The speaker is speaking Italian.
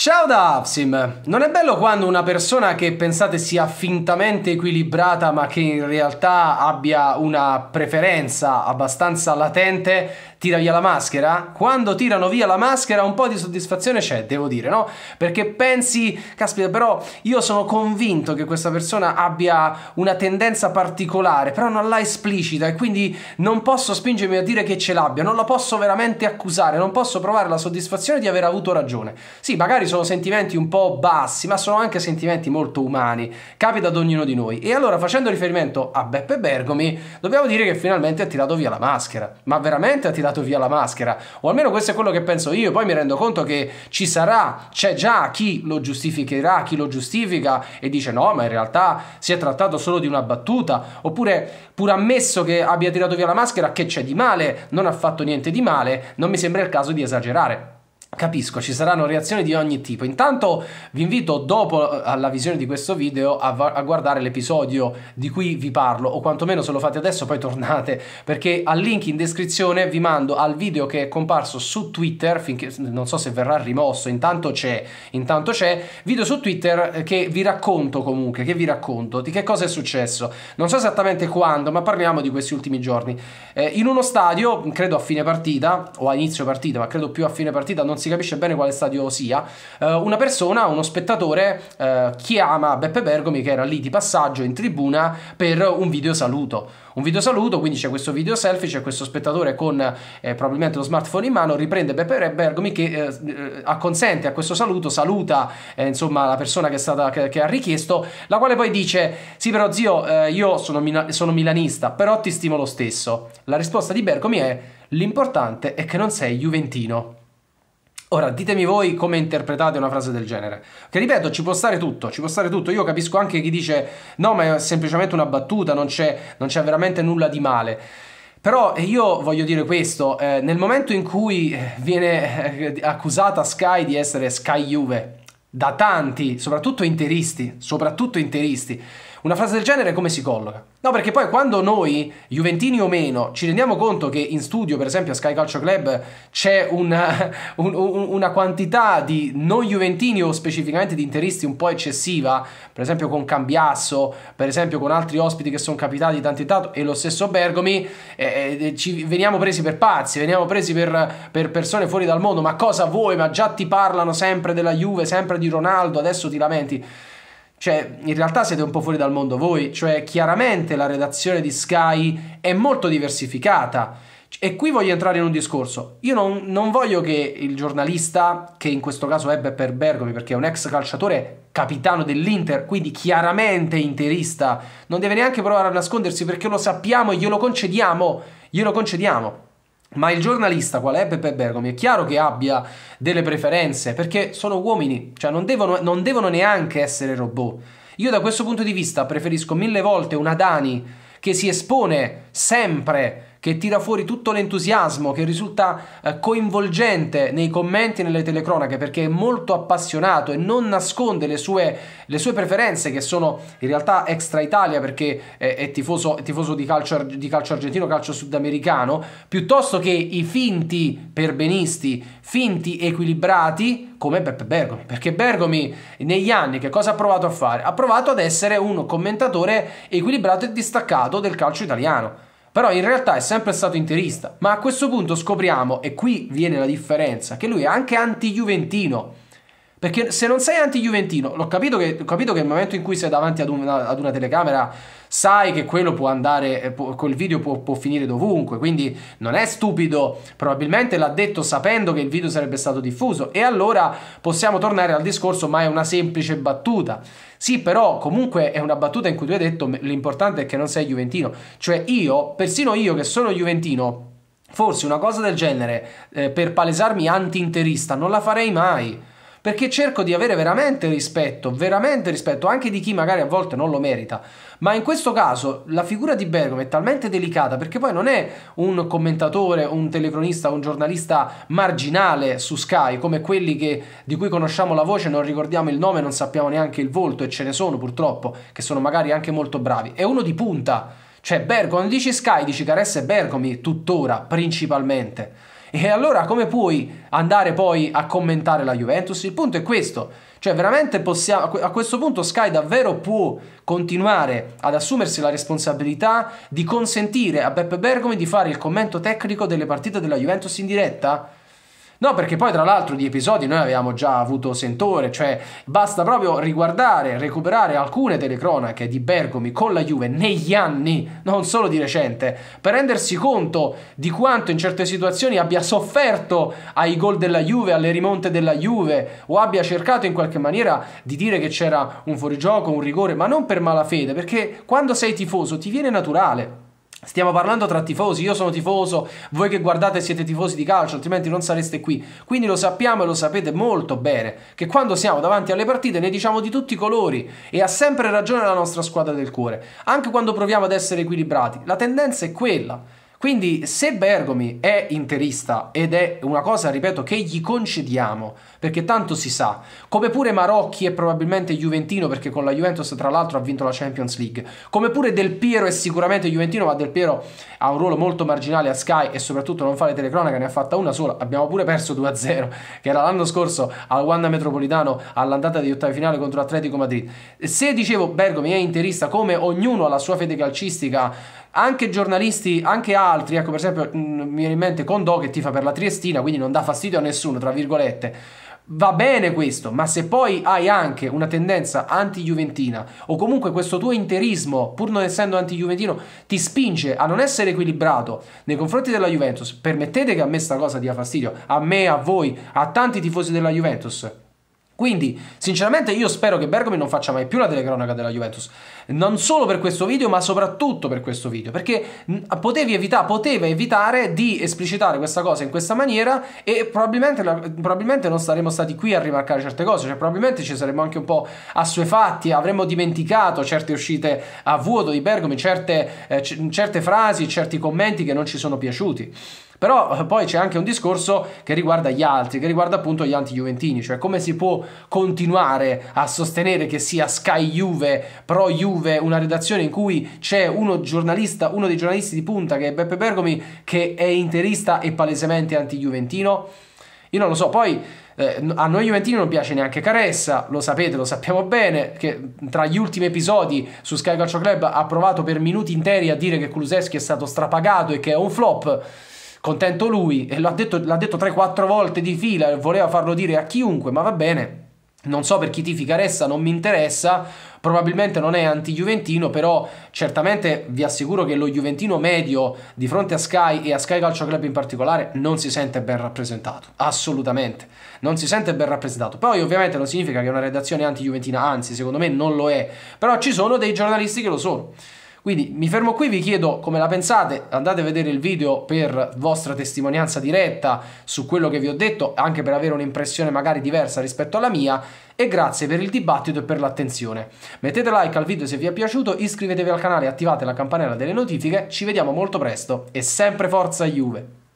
Ciao da Avsim! Non è bello quando una persona che pensate sia fintamente equilibrata ma che in realtà abbia una preferenza abbastanza latente tira via la maschera? Quando tirano via la maschera un po' di soddisfazione c'è, devo dire, no? Perché pensi, caspita, però io sono convinto che questa persona abbia una tendenza particolare, però non l'ha esplicita e quindi non posso spingermi a dire che ce l'abbia, non la posso veramente accusare, non posso provare la soddisfazione di aver avuto ragione. Sì, magari sono sentimenti un po' bassi, ma sono anche sentimenti molto umani, capita ad ognuno di noi. E allora facendo riferimento a Beppe Bergomi, dobbiamo dire che finalmente ha tirato via la maschera, ma veramente ha tirato via la maschera, o almeno questo è quello che penso io, poi mi rendo conto che ci sarà, c'è già chi lo giustificherà, chi lo giustifica e dice no, ma in realtà si è trattato solo di una battuta, oppure pur ammesso che abbia tirato via la maschera, che c'è di male, non ha fatto niente di male, non mi sembra il caso di esagerare. Capisco, ci saranno reazioni di ogni tipo. Intanto vi invito dopo eh, alla visione di questo video a, a guardare l'episodio di cui vi parlo, o quantomeno se lo fate adesso poi tornate, perché al link in descrizione vi mando al video che è comparso su Twitter, finché non so se verrà rimosso, intanto c'è, intanto c'è, video su Twitter eh, che vi racconto comunque, che vi racconto di che cosa è successo. Non so esattamente quando, ma parliamo di questi ultimi giorni. Eh, in uno stadio, credo a fine partita, o a inizio partita, ma credo più a fine partita, non non si capisce bene quale stadio sia, eh, una persona, uno spettatore, eh, chiama Beppe Bergomi che era lì di passaggio in tribuna per un video saluto. Un video saluto, quindi c'è questo video selfie, c'è questo spettatore con eh, probabilmente lo smartphone in mano, riprende Beppe Bergomi che eh, eh, acconsente a questo saluto, saluta eh, insomma la persona che, stata, che, che, ha richiesto, la quale poi dice sì però zio io sono, mila- sono milanista, però ti stimo lo stesso. La risposta di Bergomi è l'importante è che non sei juventino. Ora, ditemi voi come interpretate una frase del genere. Che ripeto, ci può stare tutto, ci può stare tutto. Io capisco anche chi dice no, ma è semplicemente una battuta, non c'è, non c'è veramente nulla di male. Però eh, io voglio dire questo, eh, nel momento in cui eh, viene eh, accusata Sky di essere Sky Juve, da tanti, soprattutto interisti, soprattutto interisti, una frase del genere come si colloca? No, perché poi quando noi, Juventini o meno, ci rendiamo conto che in studio, per esempio a Sky Calcio Club, c'è una, un, un, una quantità di non Juventini o specificamente di interisti un po' eccessiva, per esempio con Cambiasso, per esempio con altri ospiti che sono capitati tanto tanto, e lo stesso Bergomi, eh, eh, eh, ci veniamo presi per pazzi, veniamo presi per, per persone fuori dal mondo, ma cosa vuoi? Ma già ti parlano sempre della Juve, sempre di Ronaldo, adesso ti lamenti. Cioè, in realtà siete un po' fuori dal mondo voi, cioè chiaramente la redazione di Sky è molto diversificata. E qui voglio entrare in un discorso. Io non, non voglio che il giornalista, che in questo caso è Beppe Bergomi, perché è un ex calciatore, capitano dell'Inter, quindi chiaramente interista, non deve neanche provare a nascondersi perché lo sappiamo e glielo concediamo. Glielo concediamo. Ma il giornalista, qual è Peppe Bergomi, è chiaro che abbia delle preferenze, perché sono uomini, cioè non devono, non devono neanche essere robot. Io da questo punto di vista preferisco mille volte una Dani che si espone sempre che tira fuori tutto l'entusiasmo, che risulta eh, coinvolgente nei commenti e nelle telecronache perché è molto appassionato e non nasconde le sue, le sue preferenze che sono in realtà extra Italia perché è, è, tifoso, è tifoso, di, calcio, di calcio argentino, calcio sudamericano, piuttosto che i finti perbenisti, finti equilibrati come Beppe Bergomi, perché Bergomi negli anni che cosa ha provato a fare? Ha provato ad essere un commentatore equilibrato e distaccato del calcio italiano però in realtà è sempre stato interista. Ma a questo punto scopriamo, e qui viene la differenza, che lui è anche anti-juventino. Perché se non sei anti-juventino, l'ho capito che, ho capito che il momento in cui sei davanti ad una, ad una telecamera sai che quello può andare, eh, può, quel video può, può finire dovunque, quindi non è stupido, probabilmente l'ha detto sapendo che il video sarebbe stato diffuso e allora possiamo tornare al discorso ma è una semplice battuta. Sì, però comunque è una battuta in cui tu hai detto l'importante è che non sei juventino, cioè io, persino io che sono juventino, forse una cosa del genere eh, per palesarmi anti-interista non la farei mai perché cerco di avere veramente rispetto, veramente rispetto anche di chi magari a volte non lo merita. Ma in questo caso la figura di Bergamo è talmente delicata perché poi non è un commentatore, un telecronista, un giornalista marginale su Sky come quelli che, di cui conosciamo la voce, non ricordiamo il nome, non sappiamo neanche il volto e ce ne sono purtroppo che sono magari anche molto bravi. È uno di punta. Cioè, Bergomi, dici Sky, dici Caressa e Bergomi tuttora, principalmente. E allora come puoi andare poi a commentare la Juventus? Il punto è questo. Cioè veramente possiamo, a questo punto Sky davvero può continuare ad assumersi la responsabilità di consentire a Beppe Bergomi di fare il commento tecnico delle partite della Juventus in diretta? No, perché poi tra l'altro di episodi noi avevamo già avuto sentore, cioè basta proprio riguardare, recuperare alcune telecronache di Bergomi con la Juve negli anni, non solo di recente, per rendersi conto di quanto in certe situazioni abbia sofferto ai gol della Juve, alle rimonte della Juve o abbia cercato in qualche maniera di dire che c'era un fuorigioco, un rigore, ma non per malafede, perché quando sei tifoso ti viene naturale. Stiamo parlando tra tifosi, io sono tifoso, voi che guardate siete tifosi di calcio, altrimenti non sareste qui. Quindi lo sappiamo e lo sapete molto bene, che quando siamo davanti alle partite ne diciamo di tutti i colori e ha sempre ragione la nostra squadra del cuore, anche quando proviamo ad essere equilibrati. La tendenza è quella. Quindi se Bergomi è interista ed è una cosa, ripeto, che gli concediamo, perché tanto si sa, come pure Marocchi è probabilmente Juventino perché con la Juventus tra l'altro ha vinto la Champions League, come pure Del Piero è sicuramente Juventino ma Del Piero ha un ruolo molto marginale a Sky e soprattutto non fa le telecronache, ne ha fatta una sola, abbiamo pure perso 2-0 che era l'anno scorso al Wanda Metropolitano all'andata di ottavi finale contro Atletico Madrid. Se dicevo Bergomi è interista come ognuno ha la sua fede calcistica anche giornalisti, anche altri, ecco per esempio mm, mi viene in mente Condò che ti fa per la Triestina, quindi non dà fastidio a nessuno, tra virgolette. Va bene questo, ma se poi hai anche una tendenza anti-juventina o comunque questo tuo interismo, pur non essendo anti-juventino, ti spinge a non essere equilibrato nei confronti della Juventus, permettete che a me sta cosa dia fastidio, a me, a voi, a tanti tifosi della Juventus. Quindi, sinceramente, io spero che Bergomi non faccia mai più la telecronaca della Juventus. Non solo per questo video, ma soprattutto per questo video. Perché mm, evita poteva evitare di esplicitare questa cosa in questa maniera e probabilmente, probabilmente, non saremmo stati qui a rimarcare certe cose. Cioè, probabilmente ci saremmo anche un po' assuefatti, avremmo dimenticato certe uscite a vuoto di Bergomi, certe, eh, certe frasi, certi commenti che non ci sono piaciuti. Però eh, poi c'è anche un discorso che riguarda gli altri, che riguarda appunto gli anti-juventini, cioè come si può continuare a sostenere che sia Sky Juve, Pro Juve, una redazione in cui c'è uno giornalista, uno dei giornalisti di punta che è Beppe Bergomi, che è interista e palesemente anti-juventino? Io non lo so, poi eh, a noi Juventini non piace neanche Caressa, lo sapete, lo sappiamo bene, che tra gli ultimi episodi su Sky Calcio Club ha provato per minuti interi a dire che Kuluseschi è stato strapagato e che è un flop. Contento lui, l'ha detto, l'ha detto 3-4 volte di fila, voleva farlo dire a chiunque, ma va bene. Non so per chi tifi Caressa, non mi interessa, probabilmente non è anti-Juventino, però certamente vi assicuro che lo Juventino medio di fronte a Sky e a Sky Calcio Club in particolare non si sente ben rappresentato, assolutamente, non si sente ben rappresentato. Poi ovviamente non significa che è una redazione anti-Juventina, anzi secondo me non lo è, però ci sono dei giornalisti che lo sono. Quindi mi fermo qui, vi chiedo come la pensate, andate a vedere il video per vostra testimonianza diretta su quello che vi ho detto, anche per avere un'impressione magari diversa rispetto alla mia e grazie per il dibattito e per l'attenzione. Mettete like al video se vi è piaciuto, iscrivetevi al canale, e attivate la campanella delle notifiche, ci vediamo molto presto e sempre forza Juve!